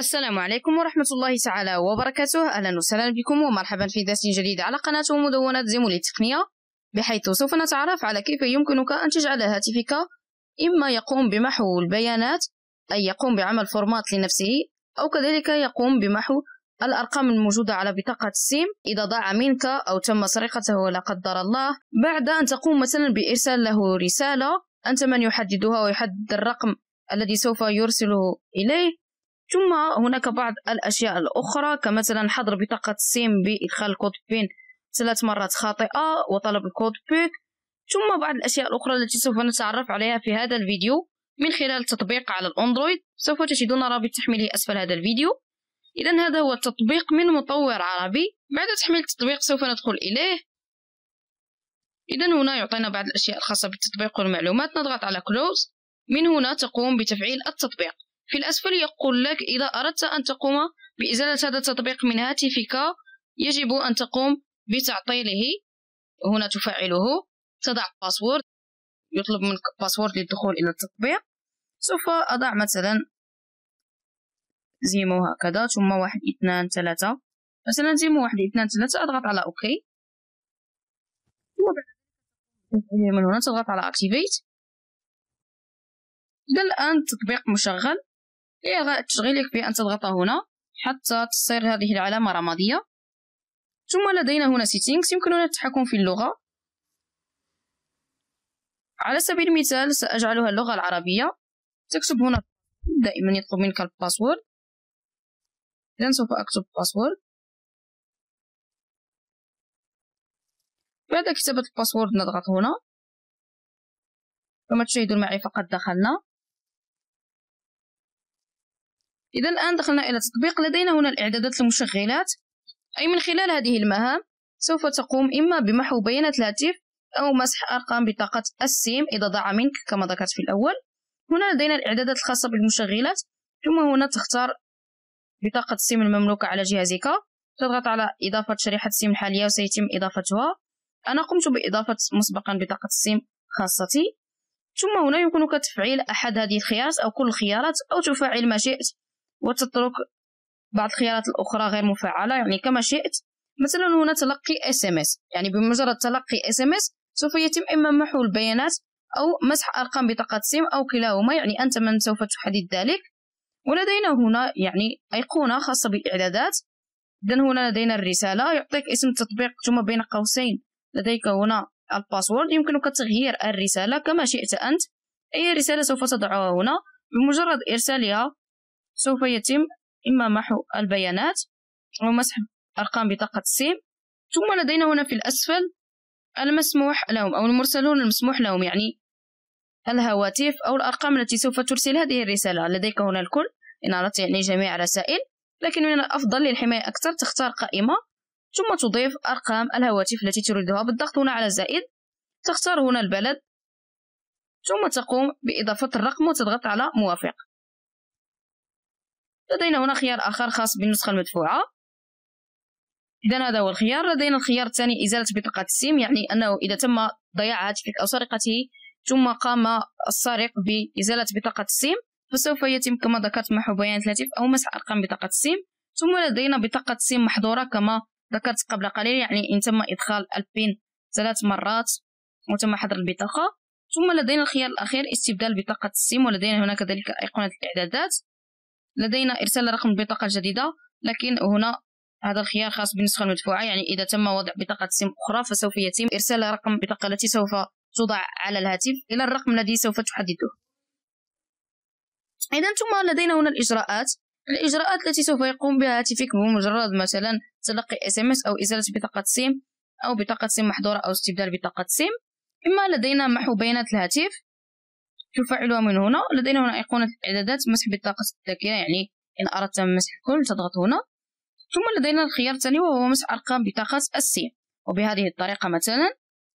السلام عليكم ورحمة الله تعالى وبركاته أهلا وسهلا بكم ومرحبا في درس جديد على قناة ومدونة زيمو للتقنية بحيث سوف نتعرف على كيف يمكنك أن تجعل هاتفك إما يقوم بمحو البيانات أي يقوم بعمل فورمات لنفسه أو كذلك يقوم بمحو الأرقام الموجودة على بطاقة السيم إذا ضاع منك أو تم سرقته لا قدر الله بعد أن تقوم مثلا بإرسال له رسالة أنت من يحددها ويحدد الرقم الذي سوف يرسله إليه ثم هناك بعض الأشياء الأخرى كمثلا حظر بطاقة سيم بإدخال كود بين ثلاث مرات خاطئة وطلب الكود بيك ثم بعض الأشياء الأخرى التي سوف نتعرف عليها في هذا الفيديو من خلال تطبيق على الأندرويد سوف تجدون رابط تحميله أسفل هذا الفيديو إذا هذا هو التطبيق من مطور عربي بعد تحميل التطبيق سوف ندخل إليه إذا هنا يعطينا بعض الأشياء الخاصة بالتطبيق والمعلومات نضغط على كلوز من هنا تقوم بتفعيل التطبيق في الأسفل يقول لك إذا أردت أن تقوم بإزالة هذا التطبيق من هاتفك يجب أن تقوم بتعطيله هنا تفعله تضع باسورد يطلب منك باسورد للدخول إلى التطبيق سوف أضع مثلا زيمو هكذا ثم واحد اثنان ثلاثة مثلا زيمو واحد اثنان ثلاثة أضغط على أوكي من هنا تضغط على أكتيفيت إلى الآن التطبيق مشغل هي إيه، تشغيلك بأن تضغط هنا حتى تصير هذه العلامة رمادية ثم لدينا هنا سيتينغس يمكننا التحكم في اللغة على سبيل المثال سأجعلها اللغة العربية تكتب هنا دائما يطلب منك الباسورد إذا سوف أكتب باسورد بعد كتابة الباسورد نضغط هنا كما تشاهدون معي فقد دخلنا إذا الآن دخلنا إلى التطبيق لدينا هنا الإعدادات المشغلات أي من خلال هذه المهام سوف تقوم إما بمحو بيانات الهاتف أو مسح أرقام بطاقة السيم إذا ضاع منك كما ذكرت في الأول هنا لدينا الإعدادات الخاصة بالمشغلات ثم هنا تختار بطاقة السيم المملوكة على جهازك تضغط على إضافة شريحة السيم الحالية وسيتم إضافتها أنا قمت بإضافة مسبقا بطاقة السيم خاصتي ثم هنا يمكنك تفعيل أحد هذه الخيارات أو كل الخيارات أو تفعل ما شئت وتترك بعض الخيارات الأخرى غير مفعلة يعني كما شئت مثلا هنا تلقي اس ام اس يعني بمجرد تلقي اس ام اس سوف يتم إما محو البيانات أو مسح أرقام بطاقة سيم أو كلاهما يعني أنت من سوف تحدد ذلك ولدينا هنا يعني أيقونة خاصة بالإعدادات إذا هنا لدينا الرسالة يعطيك اسم التطبيق ثم بين قوسين لديك هنا الباسورد يمكنك تغيير الرسالة كما شئت أنت أي رسالة سوف تضعها هنا بمجرد إرسالها سوف يتم إما محو البيانات أو مسح أرقام بطاقة السيم ثم لدينا هنا في الأسفل المسموح لهم أو المرسلون المسموح لهم يعني الهواتف أو الأرقام التي سوف ترسل هذه الرسالة لديك هنا الكل إن أردت يعني جميع الرسائل لكن من الأفضل للحماية أكثر تختار قائمة ثم تضيف أرقام الهواتف التي تريدها بالضغط هنا على زائد تختار هنا البلد ثم تقوم بإضافة الرقم وتضغط على موافق لدينا هنا خيار آخر خاص بالنسخة المدفوعة إذا هذا هو الخيار لدينا الخيار الثاني إزالة بطاقة السيم يعني أنه إذا تم ضياع هاتفك أو سرقته ثم قام السارق بإزالة بطاقة السيم فسوف يتم كما ذكرت محو بيان الهاتف أو مسح أرقام بطاقة السيم ثم لدينا بطاقة سيم محظورة كما ذكرت قبل قليل يعني إن تم إدخال البين ثلاث مرات وتم حظر البطاقة ثم لدينا الخيار الأخير استبدال بطاقة السيم ولدينا هنا كذلك أيقونة الإعدادات لدينا إرسال رقم البطاقة الجديدة لكن هنا هذا الخيار خاص بالنسخة المدفوعة يعني إذا تم وضع بطاقة سيم أخرى فسوف يتم إرسال رقم البطاقة التي سوف توضع على الهاتف إلى الرقم الذي سوف تحدده إذا ثم لدينا هنا الإجراءات الإجراءات التي سوف يقوم بها هاتفك بمجرد مثلا تلقي اس ام اس أو إزالة بطاقة سيم أو بطاقة سيم محظورة أو استبدال بطاقة سيم إما لدينا محو بيانات الهاتف تفعلها من هنا لدينا هنا أيقونة الإعدادات مسح بالطاقة الذاكرة يعني إن أردت مسح كل تضغط هنا ثم لدينا الخيار الثاني وهو مسح أرقام بطاقة السير وبهذه الطريقة مثلا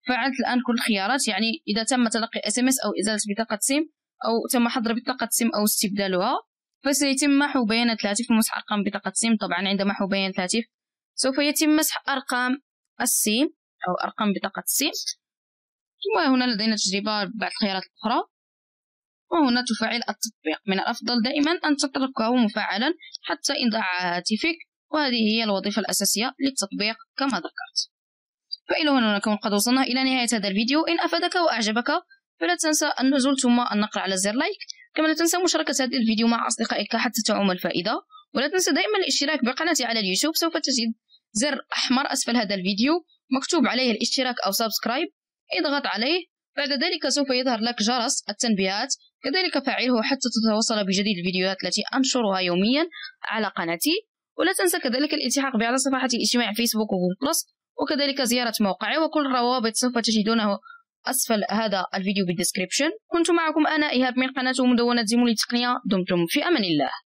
فعلت الآن كل الخيارات يعني إذا تم تلقي اس ام اس أو إزالة بطاقة سيم أو تم حظر بطاقة سيم أو استبدالها فسيتم محو حبيان الهاتف ومسح أرقام بطاقة سيم طبعا عندما حبيان الهاتف سوف يتم مسح أرقام السيم أو أرقام بطاقة السيم ثم هنا لدينا تجربة بعض الخيارات الأخرى وهنا تفعل التطبيق من الأفضل دائما أن تتركه مفعلا حتى إن ضاع هاتفك وهذه هي الوظيفة الأساسية للتطبيق كما ذكرت فإلى هنا نكون قد وصلنا إلى نهاية هذا الفيديو إن أفادك وأعجبك فلا تنسى النزول ثم النقر على زر لايك كما لا تنسى مشاركة هذا الفيديو مع أصدقائك حتى تعم الفائدة ولا تنسى دائما الاشتراك بقناتي على اليوتيوب سوف تجد زر أحمر أسفل هذا الفيديو مكتوب عليه الاشتراك أو سبسكرايب اضغط عليه بعد ذلك سوف يظهر لك جرس التنبيهات كذلك فعله حتى تتواصل بجديد الفيديوهات التي أنشرها يوميا على قناتي ولا تنسى كذلك الالتحاق بي على صفحتي الاجتماعي فيسبوك وجوجل بلس وكذلك زيارة موقعي وكل الروابط سوف تجدونه أسفل هذا الفيديو بالدسكريبشن كنت معكم أنا إيهاب من قناة مدونة زيمولي للتقنية دمتم في أمان الله